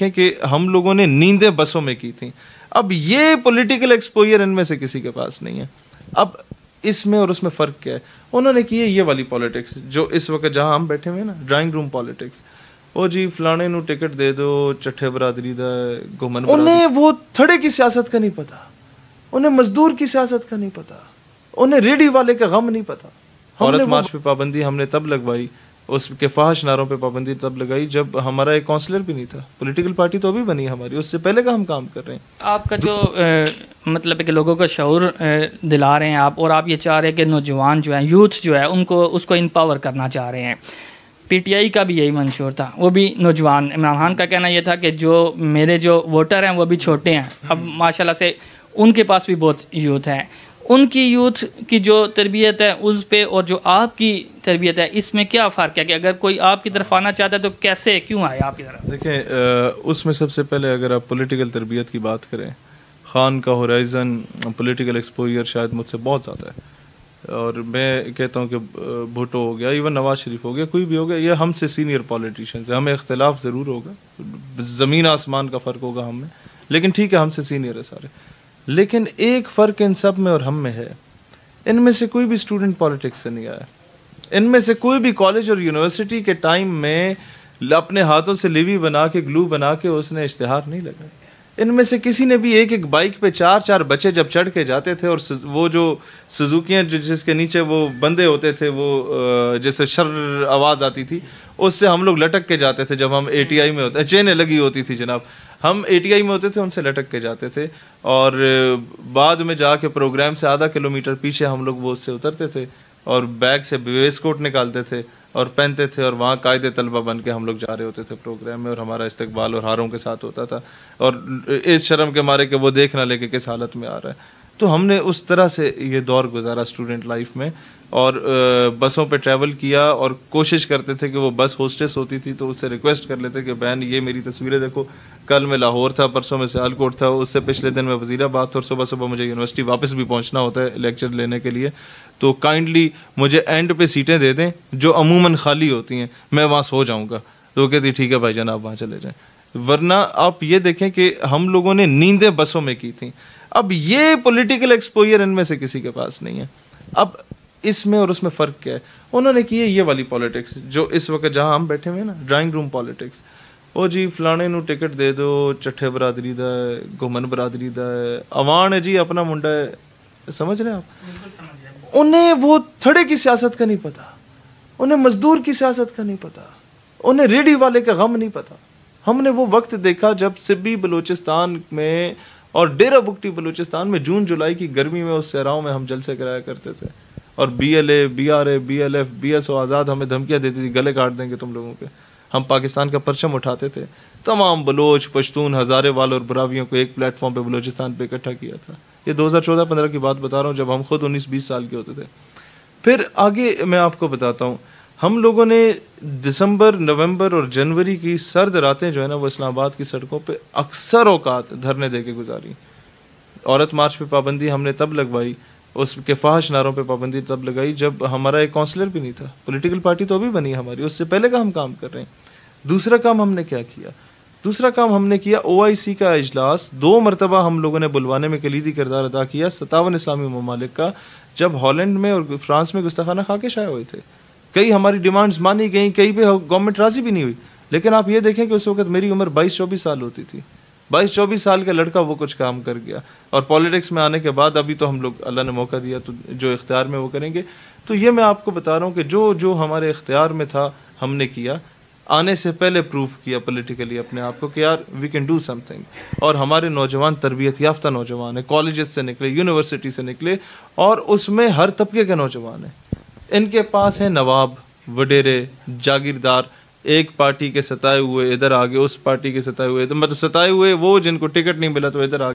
देखें कि हम लोगों ने नींदें बसों में की थी अब ये पॉलिटिकल एक्सपोजर इनमें से किसी के पास नहीं है अब इसमें और उसमें फ़र्क क्या है उन्होंने की है ये वाली पॉलिटिक्स जो इस वक्त जहां हम बैठे हुए हैं ना ड्राइंग रूम पॉलिटिक्स ओ जी फलाने नु टिकट दे दो चट्ठे बरादरी दा गुमन उन्हें वो थड़े की सियासत का नहीं पता उन्हें मजदूर की सियासत का नहीं पता उन्हें रेडी वाले का गम नहीं पता औरत मार्च पे पाबंदी हमने तब लगवाई उसके फाहश नारों पे पाबंदी तब लगाई जब हमारा एक काउंसलर भी नहीं था पॉलिटिकल पार्टी तो अभी बनी हमारी उससे पहले का हम काम कर रहे हैं आपका जो आ, मतलब कि लोगों का शौर दिला रहे हैं आप और आप ये चाह रहे हैं कि नौजवान जो हैं यूथ जो है उनको उसको इंपावर करना चाह रहे हैं पीटीआई का भी यही मंशूर था वो भी नौजवान इमरान खान का कहना यह था कि जो मेरे जो वोटर हैं वो भी छोटे हैं अब माशाला से उनके पास भी बहुत यूथ हैं उनकी यूथ की जो तरबियत है उस पर और जो आपकी तरबियत है इसमें क्या फ़र्क है कि अगर कोई आपकी तरफ आना चाहता है तो कैसे क्यों आए आपकी तरफ देखें उसमें सबसे पहले अगर आप पोलिटिकल तरबियत की बात करें ख़ान का होराइज़न पोलिटिकल एक्सपोजर शायद मुझसे बहुत ज़्यादा है और मैं कहता हूँ कि भुटो हो गया इवन नवाज़ शरीफ हो गया कोई भी हो गया यह हमसे सीनियर पॉलिटिशन है हमें इख्तलाफ ज़रूर होगा ज़मीन आसमान का फ़र्क होगा हमें लेकिन ठीक है हमसे सीनियर है सारे लेकिन एक फ़र्क इन सब में और हम में है इनमें से कोई भी स्टूडेंट पॉलिटिक्स से नहीं आया इनमें से कोई भी कॉलेज और यूनिवर्सिटी के टाइम में अपने हाथों से लिवी बना के ग्लू बना के उसने इश्तहार नहीं लगाए इनमें से किसी ने भी एक एक बाइक पे चार चार बच्चे जब चढ़ के जाते थे और वो जो सुजुकियाँ जो जिसके नीचे वो बंदे होते थे वो जैसे शर आवाज़ आती थी उससे हम लोग लटक के जाते थे जब हम ए में होते चेने लगी होती थी जनाब हम ए में होते थे उनसे लटक के जाते थे और बाद में जाके प्रोग्राम से आधा किलोमीटर पीछे हम लोग वो उससे उतरते थे और बैग से वेस्ट कोट निकालते थे और पहनते थे और वहाँ कायदे तलबा बन के हम लोग जा रहे होते थे प्रोग्राम में और हमारा इस्तकबाल और हारों के साथ होता था और इस शर्म के मारे कि वो देख ना लेके किस हालत में आ रहा है तो हमने उस तरह से ये दौर गुजारा स्टूडेंट लाइफ में और बसों पे ट्रैवल किया और कोशिश करते थे कि वो बस होस्टेस होती थी तो उससे रिक्वेस्ट कर लेते कि बहन ये मेरी तस्वीरें देखो कल मैं लाहौर था परसों में सियालकोट था उससे पिछले दिन मैं वजीराबाद था और सुबह सुबह मुझे यूनिवर्सिटी वापस भी पहुंचना होता है लेक्चर लेने के लिए तो काइंडली मुझे एंड पे सीटें दे दें जो अमूमन खाली होती हैं मैं वहाँ सो जाऊँगा तो कहती ठीक है जान आप वहाँ चले जाएँ वरना आप ये देखें कि हम लोगों ने नींदें बसों में की थी अब ये पॉलिटिकल एक्सपोजर इनमें से किसी के पास नहीं है अब इसमें और उसमें फ़र्क क्या है उन्होंने की है ये वाली पॉलिटिक्स जो इस वक्त जहाँ हम बैठे हुए हैं ना ड्राइंग रूम पॉलिटिक्स ओ जी फलाने नु टिकट दे दो चट्ठे बरादरी ਦਾ है ਗੁਮਨ बरादरी ਦਾ है अवान है जी अपना मुंडा है समझ रहे हैं आप उन्हें वो थड़े की सियासत का नहीं पता उन्हें मजदूर की सियासत का नहीं पता उन्हें रेडी वाले का गम नहीं पता हमने वो वक्त देखा जब सिब्बी बलूचिस्तान में और डेरा बुकटी बलूचिस्तान में जून जुलाई की गर्मी में उस सहराओं में हम जलसे कराया करते थे और B L A B R A B L F B S O Azad हमें धमकियाँ देती थी गले काट देंगे तुम लोगों के हम पाकिस्तान का परचम उठाते थे तमाम बलोच पश्तून हज़ारे वाल और बुरावियों को एक प्लेटफॉर्म पे बलोचिस्तान पे इकट्ठा किया था ये 2014-15 की बात बता रहा हूँ जब हम खुद 19-20 साल के होते थे फिर आगे मैं आपको बताता हूँ हम लोगों ने दिसंबर नवंबर और जनवरी की सर्द रातें जो है ना वो इस्लामाबाद की सड़कों पे अक्सर औकात धरने दे के गुजारी औरत मार्च पे पाबंदी हमने तब लगवाई उसके फाहश नारों पे पाबंदी तब लगाई जब हमारा एक काउंसलर भी नहीं था पॉलिटिकल पार्टी तो अभी बनी हमारी उससे पहले का हम काम कर रहे हैं दूसरा काम हमने क्या किया दूसरा काम हमने किया ओ का अजलास दो मरतबा हम लोगों ने बुलवाने में कलीदी किरदार अदा किया सतावन इस्लामी ममालिक का जब हॉलैंड में और फ्रांस में गुस्ताखाना खा के शाये हुए थे कई हमारी डिमांड्स मानी गई कई पे गवर्नमेंट राजी भी नहीं हुई लेकिन आप ये देखें कि उस वक्त मेरी उम्र बाईस चौबीस साल होती थी बाईस चौबीस साल का लड़का वो कुछ काम कर गया और पॉलिटिक्स में आने के बाद अभी तो हम लोग अल्लाह ने मौका दिया तो जो इख्तियार में वो करेंगे तो ये मैं आपको बता रहा हूँ कि जो जो हमारे इख्तियार में था हमने किया आने से पहले प्रूव किया पोलिटिकली अपने आप को कि यार वी कैन डू समथिंग और हमारे नौजवान तरबियत याफ्ता नौजवान है कॉलेज से निकले यूनिवर्सिटी से निकले और उसमें हर तबके के नौजवान हैं इनके पास है नवाब वडेरे जागीरदार एक पार्टी के सताए हुए इधर आगे उस पार्टी के सताए हुए तो मतलब सताए हुए वो जिनको टिकट नहीं मिला तो इधर आ